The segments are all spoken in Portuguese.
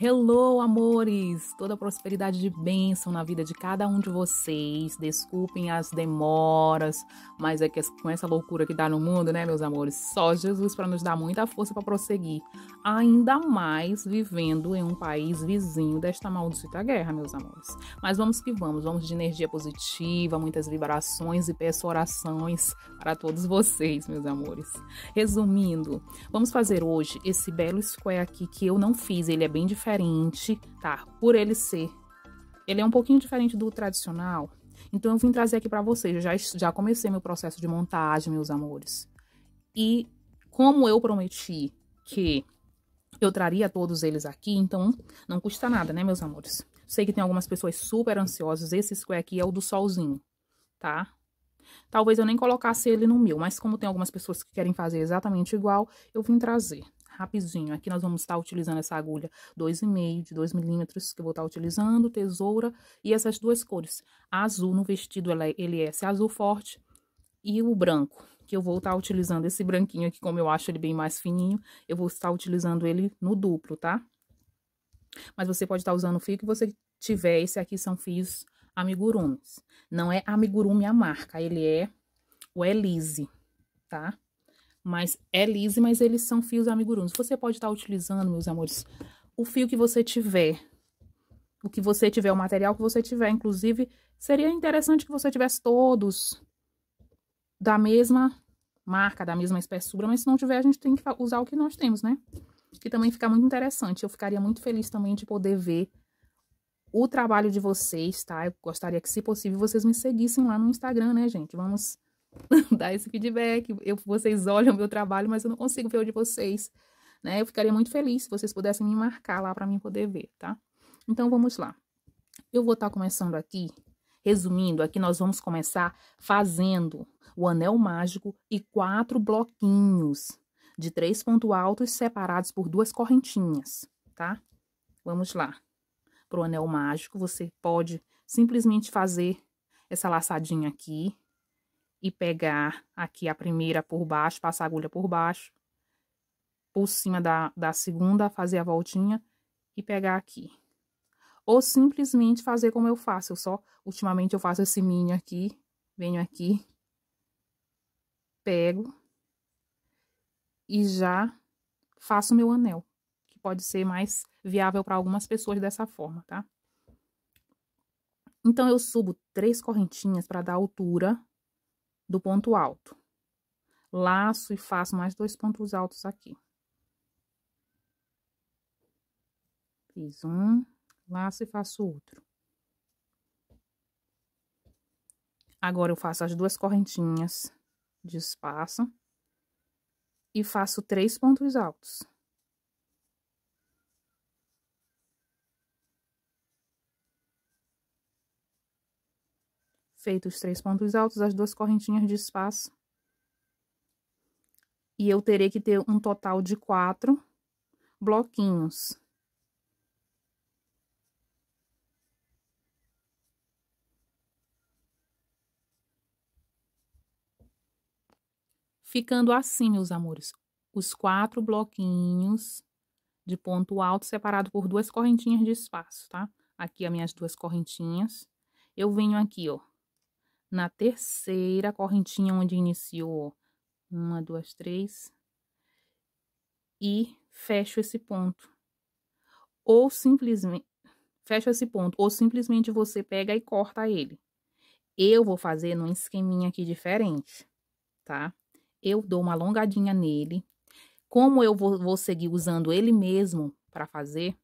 Hello, amores! Toda prosperidade de bênção na vida de cada um de vocês. Desculpem as demoras, mas é que com essa loucura que dá no mundo, né, meus amores? Só Jesus para nos dar muita força para prosseguir. Ainda mais vivendo em um país vizinho desta maldita guerra, meus amores. Mas vamos que vamos, vamos de energia positiva, muitas vibrações e peço orações para todos vocês, meus amores. Resumindo, vamos fazer hoje esse belo square aqui que eu não fiz, ele é bem diferente diferente, tá? Por ele ser. Ele é um pouquinho diferente do tradicional. Então eu vim trazer aqui para vocês. Eu já, já comecei meu processo de montagem, meus amores. E como eu prometi que eu traria todos eles aqui, então não custa nada, né, meus amores? Sei que tem algumas pessoas super ansiosas. Esse square aqui é o do solzinho, tá? Talvez eu nem colocasse ele no meu, mas como tem algumas pessoas que querem fazer exatamente igual, eu vim trazer rapidinho. Aqui nós vamos estar utilizando essa agulha 2,5 de 2 milímetros, que eu vou estar utilizando, tesoura e essas duas cores. Azul no vestido, ela, é, ele é esse azul forte e o branco, que eu vou estar utilizando esse branquinho aqui, como eu acho ele bem mais fininho, eu vou estar utilizando ele no duplo, tá? Mas você pode estar usando o fio que você tiver, esse aqui são fios amigurumes. Não é amigurume a marca, ele é o Elise, tá? mas é lise, mas eles são fios amigurumis. Você pode estar tá utilizando, meus amores, o fio que você tiver, o que você tiver, o material que você tiver. Inclusive, seria interessante que você tivesse todos da mesma marca, da mesma espessura, mas se não tiver, a gente tem que usar o que nós temos, né? Que também fica muito interessante. Eu ficaria muito feliz também de poder ver o trabalho de vocês, tá? Eu gostaria que, se possível, vocês me seguissem lá no Instagram, né, gente? Vamos dar esse feedback. Eu, vocês olham o meu trabalho, mas eu não consigo ver o de vocês, né? Eu ficaria muito feliz se vocês pudessem me marcar lá para mim poder ver, tá? Então vamos lá. Eu vou estar tá começando aqui, resumindo, aqui nós vamos começar fazendo o anel mágico e quatro bloquinhos de três pontos altos separados por duas correntinhas, tá? Vamos lá. Pro anel mágico, você pode simplesmente fazer essa laçadinha aqui, e pegar aqui a primeira por baixo, passar a agulha por baixo, por cima da, da segunda, fazer a voltinha e pegar aqui. Ou simplesmente fazer como eu faço, eu só, ultimamente eu faço esse mini aqui, venho aqui, pego e já faço meu anel, que pode ser mais viável para algumas pessoas dessa forma, tá? Então, eu subo três correntinhas para dar altura do ponto alto. Laço e faço mais dois pontos altos aqui. Fiz um, laço e faço outro. Agora, eu faço as duas correntinhas de espaço e faço três pontos altos. Feito os três pontos altos, as duas correntinhas de espaço. E eu terei que ter um total de quatro bloquinhos. Ficando assim, meus amores, os quatro bloquinhos de ponto alto separado por duas correntinhas de espaço, tá? Aqui as minhas duas correntinhas. Eu venho aqui, ó, na terceira correntinha onde iniciou, uma, duas, três, e fecho esse ponto. Ou simplesmente, fecho esse ponto, ou simplesmente você pega e corta ele. Eu vou fazer num esqueminha aqui diferente, tá? Eu dou uma alongadinha nele. Como eu vou, vou seguir usando ele mesmo para fazer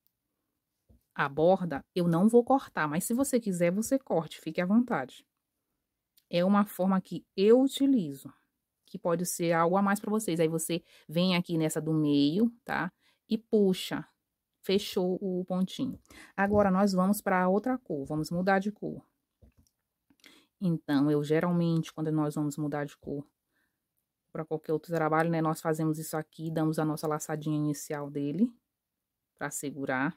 a borda, eu não vou cortar, mas se você quiser, você corte, fique à vontade é uma forma que eu utilizo, que pode ser algo a mais para vocês. Aí você vem aqui nessa do meio, tá? E puxa, fechou o pontinho. Agora, nós vamos para outra cor, vamos mudar de cor. Então, eu geralmente, quando nós vamos mudar de cor para qualquer outro trabalho, né? Nós fazemos isso aqui, damos a nossa laçadinha inicial dele para segurar.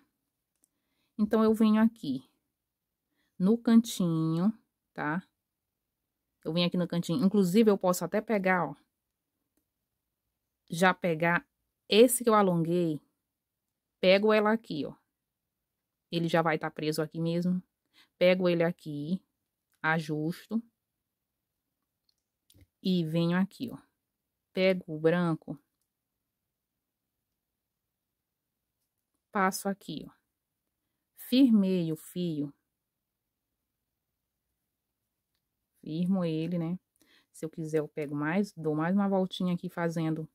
Então, eu venho aqui no cantinho, tá? Eu vim aqui no cantinho. Inclusive, eu posso até pegar, ó. Já pegar esse que eu alonguei. Pego ela aqui, ó. Ele já vai estar tá preso aqui mesmo. Pego ele aqui. Ajusto. E venho aqui, ó. Pego o branco. Passo aqui, ó. Firmei o fio firmo ele, né? Se eu quiser, eu pego mais, dou mais uma voltinha aqui fazendo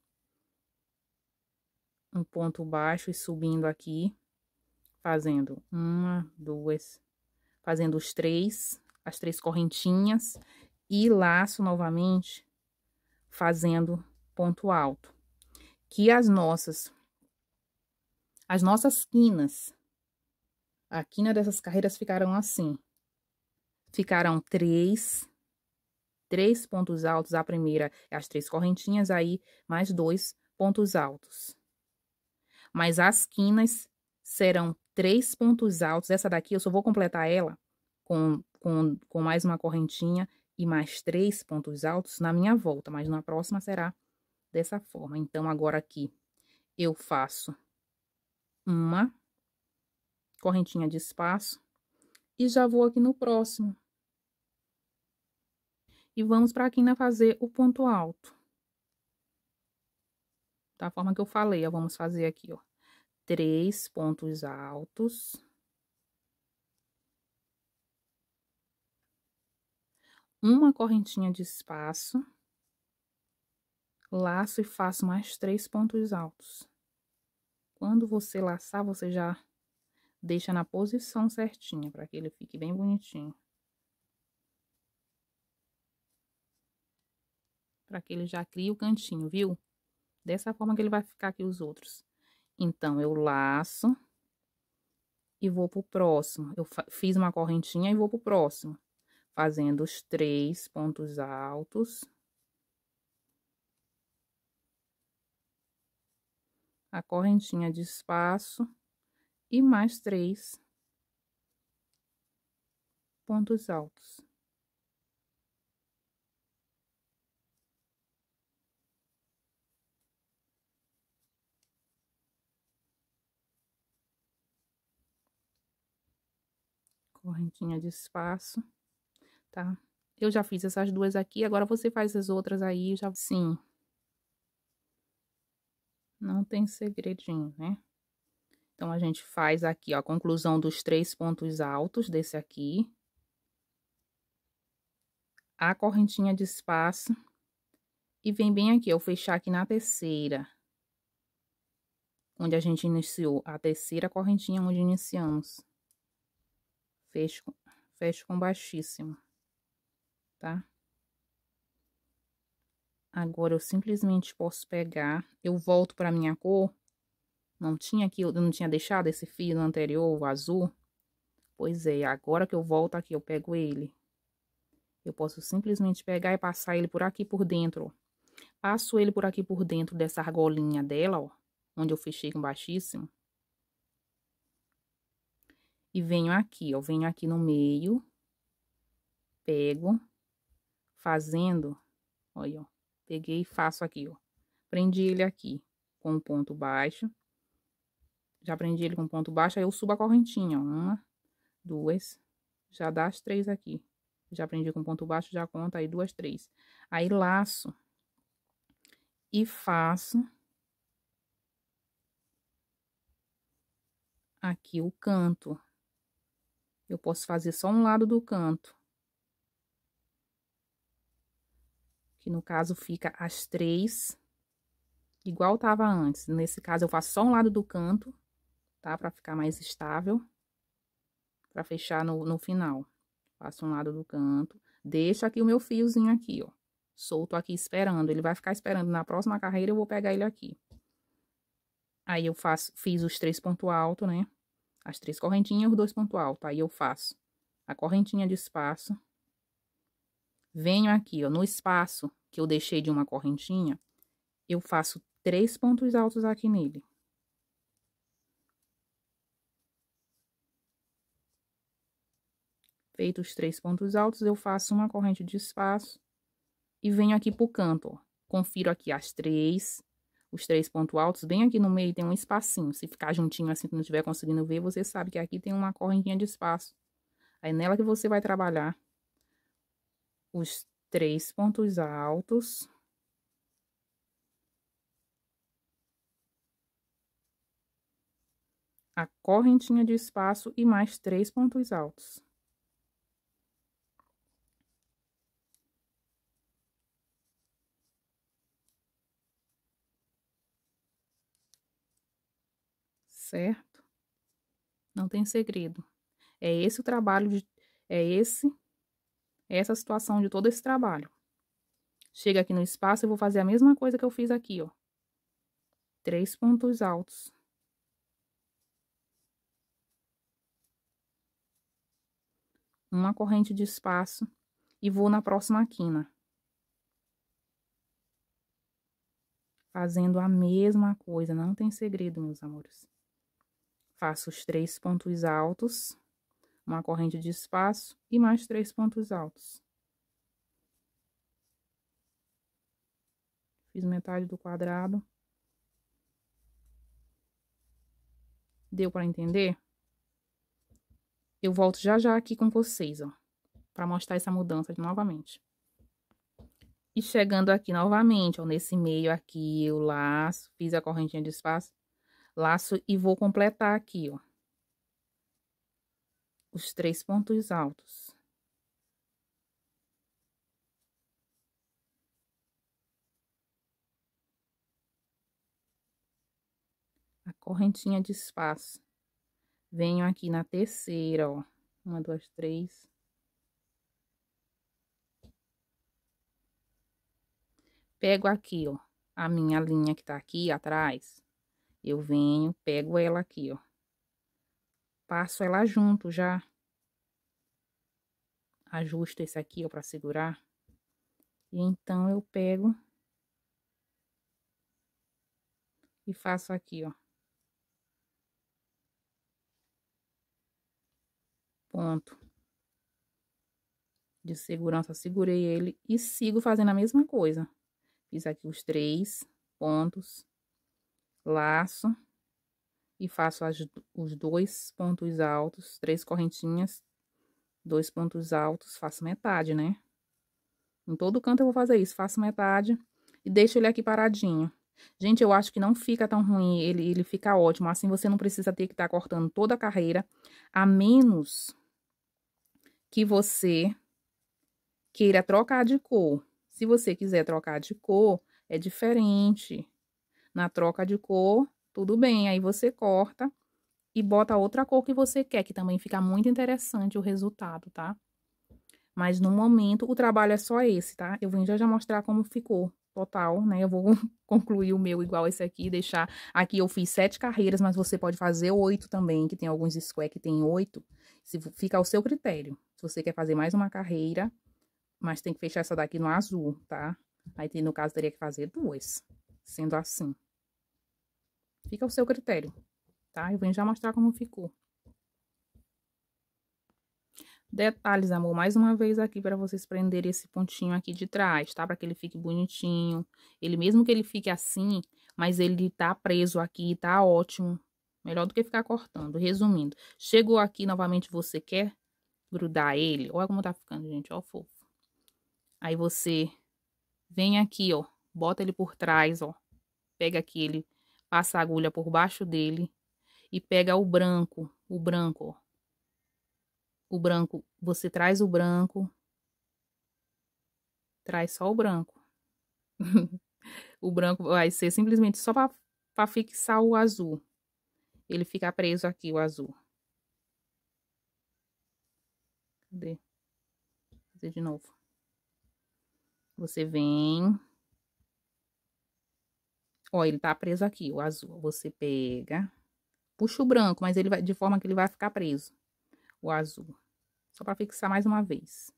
um ponto baixo e subindo aqui, fazendo uma, duas, fazendo os três, as três correntinhas e laço novamente fazendo ponto alto. Que as nossas, as nossas quinas, a quina dessas carreiras ficarão assim. Ficarão três três pontos altos. A primeira é as três correntinhas, aí mais dois pontos altos. Mas as quinas serão três pontos altos. Essa daqui eu só vou completar ela com, com, com mais uma correntinha e mais três pontos altos na minha volta, mas na próxima será dessa forma. Então, agora aqui eu faço uma correntinha de espaço e já vou aqui no próximo e vamos para a quina fazer o ponto alto. Da forma que eu falei, ó, vamos fazer aqui, ó, três pontos altos. Uma correntinha de espaço. Laço e faço mais três pontos altos. Quando você laçar, você já deixa na posição certinha, para que ele fique bem bonitinho. para que ele já crie o cantinho, viu? Dessa forma que ele vai ficar aqui os outros. Então, eu laço e vou pro próximo. Eu fiz uma correntinha e vou pro próximo. Fazendo os três pontos altos. A correntinha de espaço e mais três pontos altos. correntinha de espaço, tá? Eu já fiz essas duas aqui, agora você faz as outras aí, já... Sim. Não tem segredinho, né? Então, a gente faz aqui, ó, a conclusão dos três pontos altos desse aqui. A correntinha de espaço. E vem bem aqui, eu fechar aqui na terceira. Onde a gente iniciou a terceira correntinha, onde iniciamos. Fecho, fecho com baixíssimo, tá? Agora, eu simplesmente posso pegar, eu volto pra minha cor. Não tinha aqui, eu não tinha deixado esse fio anterior, o azul. Pois é, agora que eu volto aqui, eu pego ele. Eu posso simplesmente pegar e passar ele por aqui por dentro, ó. Passo ele por aqui por dentro dessa argolinha dela, ó. Onde eu fechei com baixíssimo. E venho aqui, ó, venho aqui no meio, pego, fazendo, olha, ó, peguei e faço aqui, ó. Prendi ele aqui com um ponto baixo. Já prendi ele com um ponto baixo, aí eu subo a correntinha, ó, uma, duas, já dá as três aqui. Já prendi com ponto baixo, já conta aí duas, três. Aí laço e faço aqui o canto, eu posso fazer só um lado do canto. Que no caso fica as três, igual tava antes. Nesse caso, eu faço só um lado do canto, tá? Pra ficar mais estável. Pra fechar no, no final. Faço um lado do canto. Deixo aqui o meu fiozinho aqui, ó. Solto aqui esperando. Ele vai ficar esperando. Na próxima carreira, eu vou pegar ele aqui. Aí, eu faço, fiz os três pontos altos, né? as três correntinhas os dois pontos altos tá? Aí eu faço a correntinha de espaço. Venho aqui, ó, no espaço que eu deixei de uma correntinha, eu faço três pontos altos aqui nele. Feito os três pontos altos, eu faço uma corrente de espaço e venho aqui pro canto, ó. Confiro aqui as três os três pontos altos, bem aqui no meio tem um espacinho. Se ficar juntinho assim, não estiver conseguindo ver, você sabe que aqui tem uma correntinha de espaço. Aí, nela que você vai trabalhar os três pontos altos. A correntinha de espaço e mais três pontos altos. certo? Não tem segredo. É esse o trabalho de, é esse é essa situação de todo esse trabalho. Chega aqui no espaço, eu vou fazer a mesma coisa que eu fiz aqui, ó. Três pontos altos. Uma corrente de espaço e vou na próxima quina. Fazendo a mesma coisa, não tem segredo, meus amores faço os três pontos altos, uma corrente de espaço e mais três pontos altos. Fiz metade do quadrado. Deu para entender? Eu volto já já aqui com vocês, ó, para mostrar essa mudança novamente. E chegando aqui novamente, ó, nesse meio aqui, eu laço, fiz a correntinha de espaço laço e vou completar aqui, ó, os três pontos altos. A correntinha de espaço. Venho aqui na terceira, ó, uma, duas, três, pego aqui, ó, a minha linha que tá aqui atrás, eu venho, pego ela aqui, ó. Passo ela junto já. Ajusto esse aqui, ó, pra segurar. E então, eu pego. E faço aqui, ó. Ponto. De segurança, segurei ele e sigo fazendo a mesma coisa. Fiz aqui os três pontos laço e faço as, os dois pontos altos, três correntinhas, dois pontos altos, faço metade, né? Em todo canto eu vou fazer isso, faço metade e deixo ele aqui paradinho. Gente, eu acho que não fica tão ruim, ele, ele fica ótimo, assim você não precisa ter que estar tá cortando toda a carreira, a menos que você queira trocar de cor. Se você quiser trocar de cor, é diferente, na troca de cor, tudo bem. Aí você corta e bota outra cor que você quer, que também fica muito interessante o resultado, tá? Mas no momento o trabalho é só esse, tá? Eu vim já já mostrar como ficou total, né? Eu vou concluir o meu igual esse aqui, deixar... Aqui eu fiz sete carreiras, mas você pode fazer oito também, que tem alguns square que tem oito. Se, fica ao seu critério. Se você quer fazer mais uma carreira, mas tem que fechar essa daqui no azul, tá? Aí, no caso, teria que fazer duas sendo assim. Fica ao seu critério, tá? Eu venho já mostrar como ficou. Detalhes, amor, mais uma vez aqui para vocês prenderem esse pontinho aqui de trás, tá? Para que ele fique bonitinho. Ele mesmo que ele fique assim, mas ele tá preso aqui, tá ótimo. Melhor do que ficar cortando. Resumindo, chegou aqui novamente, você quer grudar ele. Olha como tá ficando, gente, ó fofo. Aí você vem aqui, ó, bota ele por trás, ó. Pega aqui, ele passa a agulha por baixo dele e pega o branco, o branco, ó. O branco, você traz o branco, traz só o branco. o branco vai ser simplesmente só para fixar o azul. Ele fica preso aqui, o azul. Cadê? Vou fazer de novo. Você vem, Ó, ele tá preso aqui, o azul. Você pega, puxa o branco, mas ele vai de forma que ele vai ficar preso. O azul. Só para fixar mais uma vez.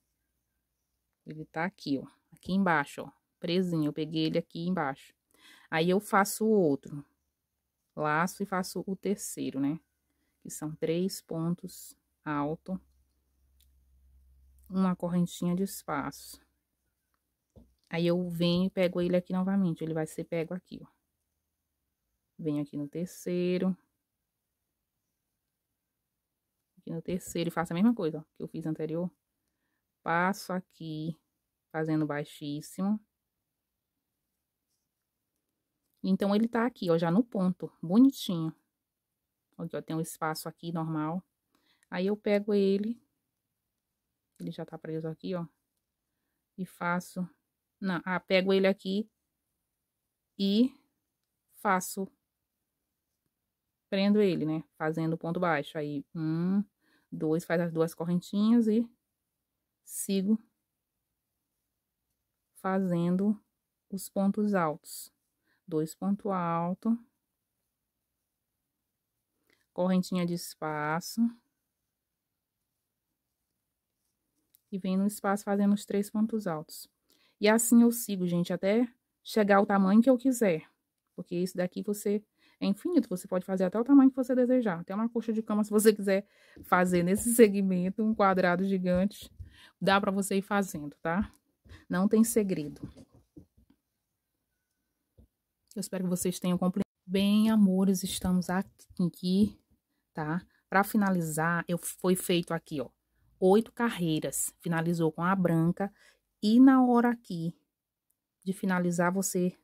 Ele tá aqui, ó. Aqui embaixo, ó. Presinho. Eu peguei ele aqui embaixo. Aí eu faço o outro. Laço e faço o terceiro, né? Que são três pontos alto. Uma correntinha de espaço. Aí eu venho e pego ele aqui novamente. Ele vai ser pego aqui, ó. Venho aqui no terceiro. Aqui no terceiro e faço a mesma coisa, ó, que eu fiz anterior. Passo aqui, fazendo baixíssimo. Então, ele tá aqui, ó, já no ponto, bonitinho. Aqui, ó, tem um espaço aqui, normal. Aí, eu pego ele. Ele já tá preso aqui, ó. E faço... Não, ah, pego ele aqui e faço prendo ele, né? Fazendo ponto baixo. Aí, um, dois, faz as duas correntinhas e sigo fazendo os pontos altos. Dois ponto alto. Correntinha de espaço. E vem no espaço fazendo os três pontos altos. E assim eu sigo, gente, até chegar ao tamanho que eu quiser. Porque isso daqui você é infinito. Você pode fazer até o tamanho que você desejar. Até uma coxa de cama, se você quiser fazer nesse segmento, um quadrado gigante, dá para você ir fazendo, tá? Não tem segredo. Eu espero que vocês tenham compreendido. Bem, amores, estamos aqui, tá? Para finalizar, eu foi feito aqui, ó, oito carreiras. Finalizou com a branca e na hora aqui de finalizar, você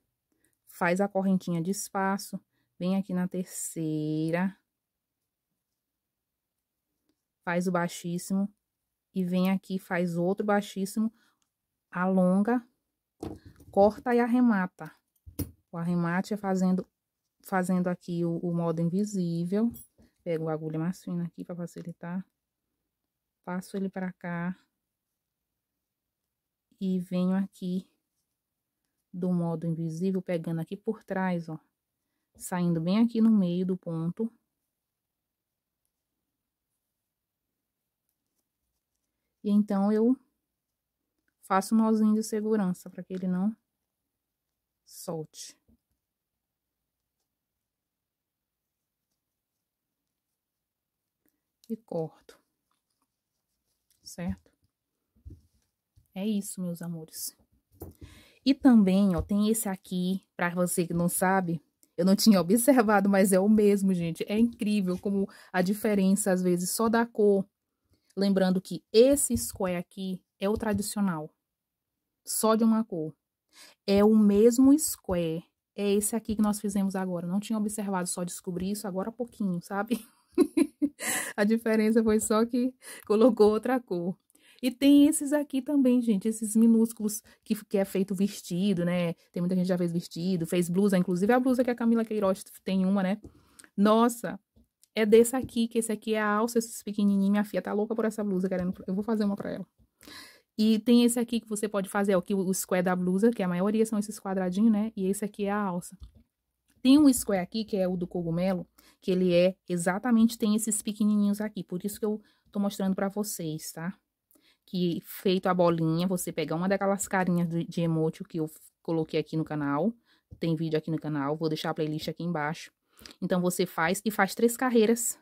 faz a correntinha de espaço, Vem aqui na terceira. Faz o baixíssimo. E vem aqui, faz outro baixíssimo. Alonga. Corta e arremata. O arremate é fazendo, fazendo aqui o, o modo invisível. Pego a agulha mais fina aqui para facilitar. Passo ele para cá. E venho aqui do modo invisível, pegando aqui por trás, ó saindo bem aqui no meio do ponto. E então, eu faço um nozinho de segurança para que ele não solte. E corto. Certo? É isso, meus amores. E também, ó, tem esse aqui, para você que não sabe, eu não tinha observado, mas é o mesmo, gente. É incrível como a diferença, às vezes, só da cor. Lembrando que esse square aqui é o tradicional, só de uma cor. É o mesmo square, é esse aqui que nós fizemos agora. Não tinha observado, só descobri isso agora há pouquinho, sabe? a diferença foi só que colocou outra cor. E tem esses aqui também, gente, esses minúsculos que, que é feito vestido, né? Tem muita gente já fez vestido, fez blusa, inclusive a blusa que a Camila Queiroz tem uma, né? Nossa, é desse aqui, que esse aqui é a alça, esses pequenininhos. Minha filha tá louca por essa blusa, querendo. Eu vou fazer uma pra ela. E tem esse aqui que você pode fazer, ó, que o square da blusa, que a maioria são esses quadradinhos, né? E esse aqui é a alça. Tem um square aqui, que é o do cogumelo, que ele é exatamente, tem esses pequenininhos aqui. Por isso que eu tô mostrando pra vocês, tá? que feito a bolinha, você pegar uma daquelas carinhas de, de emoji que eu coloquei aqui no canal. Tem vídeo aqui no canal, vou deixar a playlist aqui embaixo. Então, você faz e faz três carreiras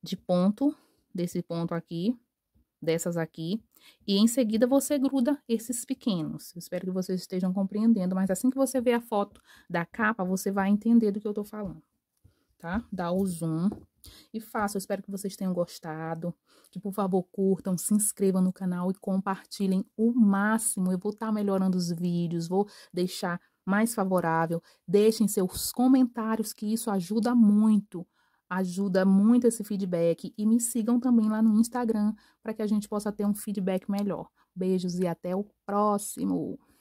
de ponto, desse ponto aqui, dessas aqui. E em seguida, você gruda esses pequenos. Eu espero que vocês estejam compreendendo, mas assim que você ver a foto da capa, você vai entender do que eu tô falando tá? Dá o zoom e faço. Eu espero que vocês tenham gostado. Que, por favor, curtam, se inscrevam no canal e compartilhem o máximo. Eu vou estar tá melhorando os vídeos, vou deixar mais favorável. Deixem seus comentários, que isso ajuda muito. Ajuda muito esse feedback. E me sigam também lá no Instagram, para que a gente possa ter um feedback melhor. Beijos e até o próximo!